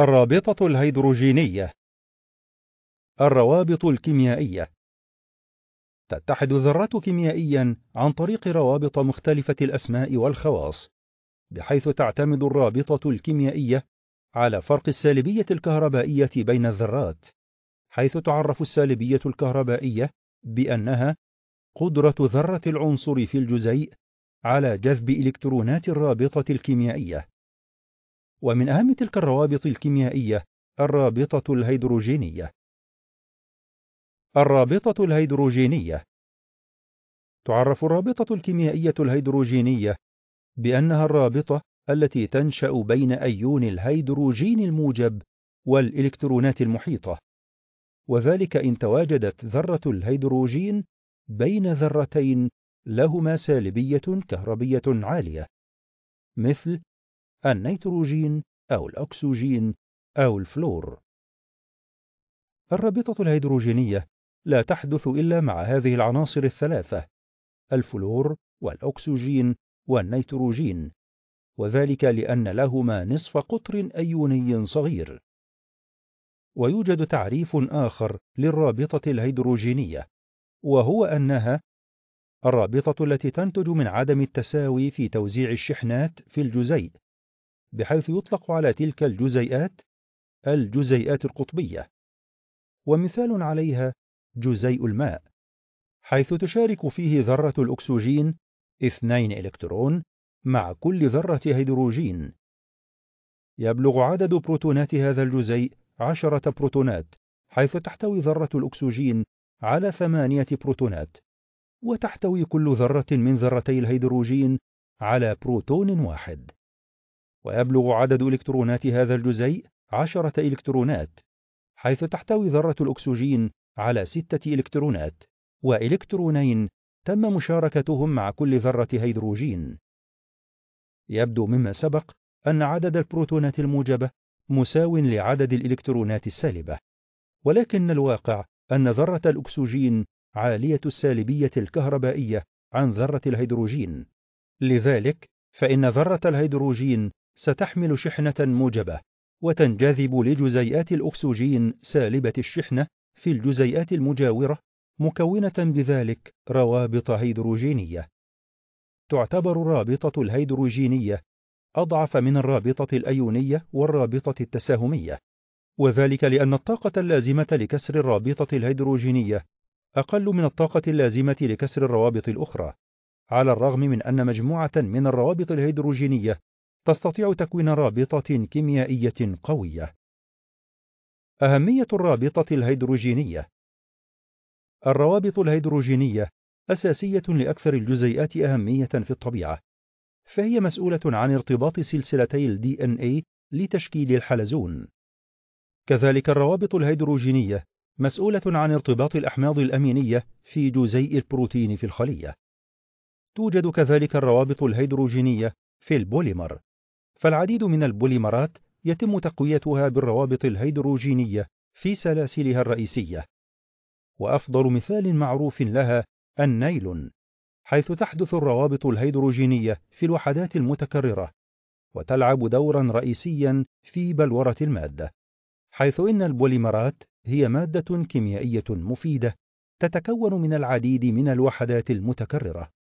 الرابطة الهيدروجينية الروابط الكيميائية تتحد الذرات كيميائيا عن طريق روابط مختلفة الأسماء والخواص بحيث تعتمد الرابطة الكيميائية على فرق السالبية الكهربائية بين الذرات حيث تعرف السالبية الكهربائية بأنها قدرة ذرة العنصر في الجزيء على جذب إلكترونات الرابطة الكيميائية ومن أهم تلك الروابط الكيميائية الرابطة الهيدروجينية. الرابطة الهيدروجينية تعرف الرابطة الكيميائية الهيدروجينية بأنها الرابطة التي تنشأ بين أيون الهيدروجين الموجب والإلكترونات المحيطة، وذلك إن تواجدت ذرة الهيدروجين بين ذرتين لهما سالبية كهربية عالية، مثل النيتروجين أو الأكسجين أو الفلور. الرابطة الهيدروجينية لا تحدث إلا مع هذه العناصر الثلاثة الفلور والأكسجين والنيتروجين، وذلك لأن لهما نصف قطر أيوني صغير. ويوجد تعريف آخر للرابطة الهيدروجينية، وهو أنها الرابطة التي تنتج من عدم التساوي في توزيع الشحنات في الجزيء بحيث يطلق على تلك الجزيئات الجزيئات القطبية ومثال عليها جزيء الماء حيث تشارك فيه ذرة الأكسجين اثنين إلكترون مع كل ذرة هيدروجين يبلغ عدد بروتونات هذا الجزيء عشرة بروتونات حيث تحتوي ذرة الأكسجين على ثمانية بروتونات وتحتوي كل ذرة من ذرتي الهيدروجين على بروتون واحد ويبلغ عدد إلكترونات هذا الجزيء عشرة إلكترونات حيث تحتوي ذرة الأكسجين على ستة إلكترونات وإلكترونين تم مشاركتهم مع كل ذرة هيدروجين يبدو مما سبق أن عدد البروتونات الموجبة مساو لعدد الإلكترونات السالبة ولكن الواقع أن ذرة الأكسجين عالية السالبية الكهربائية عن ذرة الهيدروجين لذلك فإن ذرة الهيدروجين ستحمل شحنة موجبة وتنجذب لجزيئات الأكسجين سالبة الشحنة في الجزيئات المجاورة مكونة بذلك روابط هيدروجينية. تعتبر الرابطة الهيدروجينية أضعف من الرابطة الأيونية والرابطة التساهمية، وذلك لأن الطاقة اللازمة لكسر الرابطة الهيدروجينية أقل من الطاقة اللازمة لكسر الروابط الأخرى، على الرغم من أن مجموعة من الروابط الهيدروجينية تستطيع تكوين رابطة كيميائية قوية. أهمية الرابطة الهيدروجينية الروابط الهيدروجينية أساسية لأكثر الجزيئات أهمية في الطبيعة، فهي مسؤولة عن ارتباط سلسلتي الـ DNA لتشكيل الحلزون. كذلك الروابط الهيدروجينية مسؤولة عن ارتباط الأحماض الأمينية في جزيء البروتين في الخلية. توجد كذلك الروابط الهيدروجينية في البوليمر فالعديد من البوليمرات يتم تقويتها بالروابط الهيدروجينية في سلاسلها الرئيسية وأفضل مثال معروف لها النيلون حيث تحدث الروابط الهيدروجينية في الوحدات المتكررة وتلعب دورا رئيسيا في بلورة المادة حيث إن البوليمرات هي مادة كيميائية مفيدة تتكون من العديد من الوحدات المتكررة